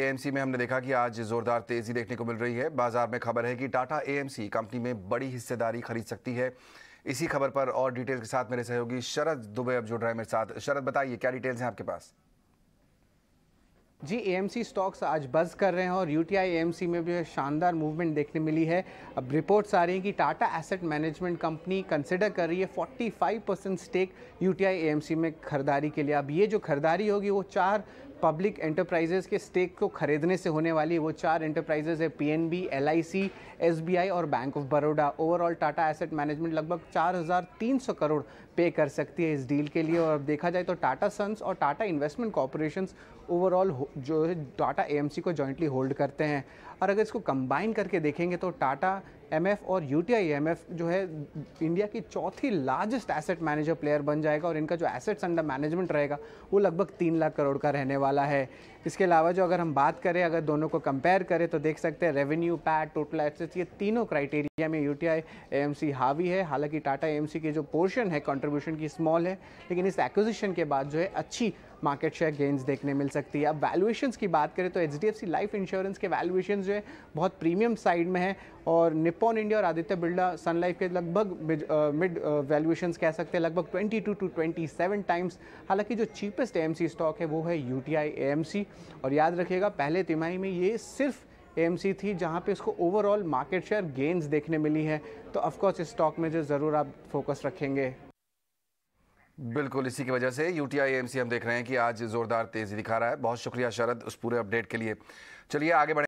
AMC में हमने देखा कि आज जोरदार तेजी देखने को मिल रही है बाजार में खबर है कि टाटा एएमसी कंपनी में बड़ी हिस्सेदारी खरीद सकती है इसी खबर पर और डिटेल के साथ मेरे सहयोगी शरद दुबे अब जुड़ रहे हैं मेरे साथ शरद बताइए क्या डिटेल्स हैं आपके पास जी एएमसी स्टॉक्स आज बज कर रहे हैं और यूटीआई एएमसी में भी शानदार मूवमेंट देखने मिली है अब रिपोर्ट्स आ रही हैं कि Tata asset management company consider कर रही है 45 परसेंट स्टेक यूटीआई एएमसी में खरीदारी के लिए अब ये जो खरीदारी होगी वो चार पब्लिक एंटरप्राइजेज़ के स्टेक को खरीदने से होने वाली वो चार एंटरप्राइजेज़ है P N B L I C S B I और bank of Baroda overall Tata asset management लगभग चार हज़ार तीन सौ करोड़ पे कर सकती है इस डील के लिए और अब देखा जाए तो टाटा सन्स और टाटा इन्वेस्टमेंट कॉरपोरेशन ओवरऑल जो है टाटा ए को जॉइंटली होल्ड करते हैं और अगर इसको कंबाइन करके देखेंगे तो टाटा एम और यू टी जो है इंडिया की चौथी लार्जेस्ट एसेट मैनेजर प्लेयर बन जाएगा और इनका जो एसेट्स अंडर मैनेजमेंट रहेगा वो लगभग तीन लाख करोड़ का रहने वाला है इसके अलावा जो अगर हम बात करें अगर दोनों को कंपेयर करें तो देख सकते हैं रेवेन्यू पैट टोटल एसेट्स ये तीनों क्राइटेरिया में यू टी आई हावी है हालांकि टाटा ए की जो पोर्शन है कॉन्ट्रीब्यूशन की स्मॉल है लेकिन इस एक्विजिशन के बाद जो है अच्छी मार्केट शेयर गेंस देखने मिल सकती है अब वैल्यूएशन की बात करें तो एच लाइफ इंश्योरेंस के वैल्यूएशन जो है बहुत प्रीमियम साइड में है और निप्पॉन इंडिया और आदित्य बिरला सन लाइफ के लगभग मिड वैल्यूएशन कह सकते हैं लगभग 22 टू टू सेवन टाइम्स हालांकि जो चीपेस्ट सी स्टॉक है वो है एम सी और याद रखिएगा पहले तिमाही में ये सिर्फ सी थी जहाँ पे इसको ओवरऑल मार्केट शेयर गेंस देखने मिली है तो ऑफकोर्स इस स्टॉक में जो ज़रूर आप फोकस रखेंगे बिल्कुल इसी की वजह से यू टी हम देख रहे हैं कि आज ज़ोरदार तेज़ी दिखा रहा है बहुत शुक्रिया शरद उस पूरे अपडेट के लिए चलिए आगे बढ़े